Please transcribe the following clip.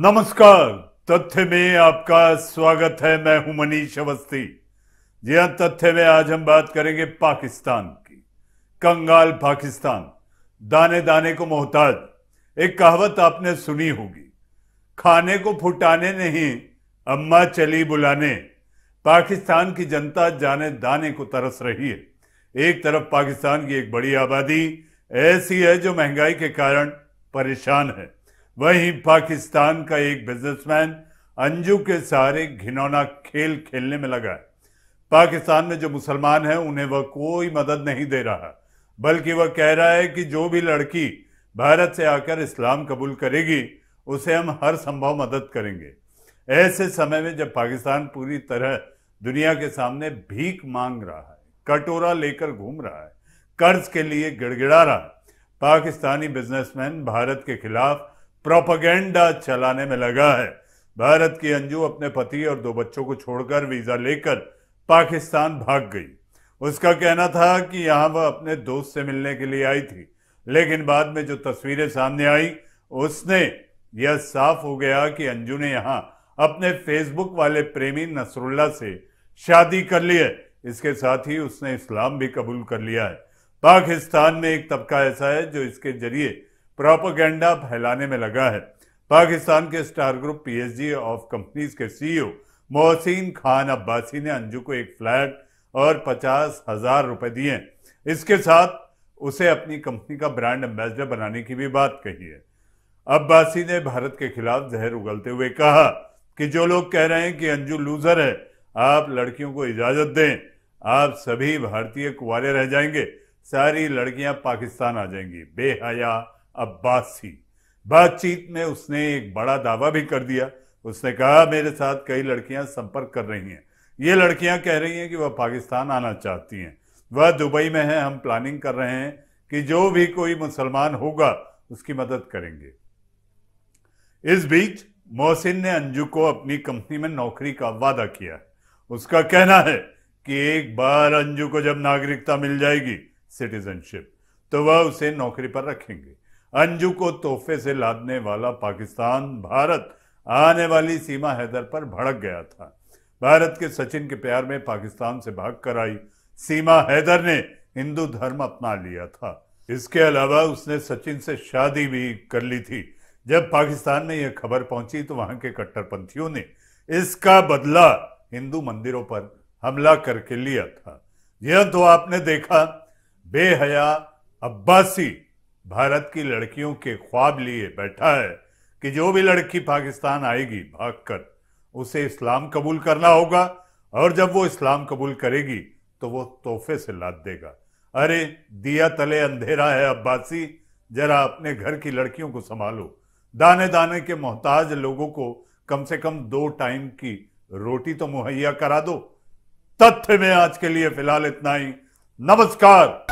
नमस्कार तथ्य में आपका स्वागत है मैं हूं मनीष अवस्थी जी हाँ तथ्य में आज हम बात करेंगे पाकिस्तान की कंगाल पाकिस्तान दाने दाने को मोहताज एक कहावत आपने सुनी होगी खाने को फुटाने नहीं अम्मा चली बुलाने पाकिस्तान की जनता जाने दाने को तरस रही है एक तरफ पाकिस्तान की एक बड़ी आबादी ऐसी है जो महंगाई के कारण परेशान है वहीं पाकिस्तान का एक बिजनेसमैन अंजू के सहारे घिनौना खेल खेलने में लगा है पाकिस्तान में जो मुसलमान हैं उन्हें वह कोई मदद नहीं दे रहा बल्कि वह कह रहा है कि जो भी लड़की भारत से आकर इस्लाम कबूल करेगी उसे हम हर संभव मदद करेंगे ऐसे समय में जब पाकिस्तान पूरी तरह दुनिया के सामने भीख मांग रहा है कटोरा लेकर घूम रहा है कर्ज के लिए गिड़गिड़ा रहा है पाकिस्तानी बिजनेसमैन भारत के खिलाफ प्रोपागेंडा चलाने में लगा है भारत की अंजू अपने पति और दो बच्चों को छोड़कर वीजा लेकर पाकिस्तान भाग गई उसका कहना था कि यहां वह अपने दोस्त से मिलने के लिए आई थी लेकिन बाद में जो तस्वीरें सामने आई उसने यह साफ हो गया कि अंजू ने यहाँ अपने फेसबुक वाले प्रेमी नसरुल्ला से शादी कर ली है इसके साथ ही उसने इस्लाम भी कबूल कर लिया है पाकिस्तान में एक तबका ऐसा है जो इसके जरिए प्रोपोगेंडा फैलाने में लगा है पाकिस्तान के star group PSG of companies के सीईओ e मोहसिन खान अब्बासी ने अंजू को एक फ्लैट और पचास हजार रुपए दिए इसके साथ उसे अपनी कंपनी का ब्रांड एम्बेसडर बनाने की भी बात कही है अब्बासी ने भारत के खिलाफ जहर उगलते हुए कहा कि जो लोग कह रहे हैं कि अंजू लूजर है आप लड़कियों को इजाजत दें आप सभी भारतीय कुंवारे रह जाएंगे सारी लड़कियां पाकिस्तान आ जाएंगी बेहया अब्बास थी बातचीत में उसने एक बड़ा दावा भी कर दिया उसने कहा मेरे साथ कई लड़कियां संपर्क कर रही हैं ये लड़कियां कह रही हैं कि वह पाकिस्तान आना चाहती हैं वह दुबई में है हम प्लानिंग कर रहे हैं कि जो भी कोई मुसलमान होगा उसकी मदद करेंगे इस बीच मोहसिन ने अंजू को अपनी कंपनी में नौकरी का वादा किया उसका कहना है कि एक बार अंजू को जब नागरिकता मिल जाएगी सिटीजनशिप तो वह उसे नौकरी पर रखेंगे अंजू को तोहफे से लादने वाला पाकिस्तान भारत आने वाली सीमा हैदर पर भड़क गया था भारत के सचिन के प्यार में पाकिस्तान से भाग कर आई सीमा हैदर ने हिंदू धर्म अपना लिया था इसके अलावा उसने सचिन से शादी भी कर ली थी जब पाकिस्तान में यह खबर पहुंची तो वहां के कट्टरपंथियों ने इसका बदला हिंदू मंदिरों पर हमला करके लिया था यह तो आपने देखा बेहया अब्बासी भारत की लड़कियों के ख्वाब लिए बैठा है कि जो भी लड़की पाकिस्तान आएगी भागकर उसे इस्लाम कबूल करना होगा और जब वो इस्लाम कबूल करेगी तो वो तोहफे से लाद देगा अरे दिया तले अंधेरा है अब्बासी जरा अपने घर की लड़कियों को संभालो दाने दाने के मोहताज लोगों को कम से कम दो टाइम की रोटी तो मुहैया करा दो तथ्य में आज के लिए फिलहाल इतना ही नमस्कार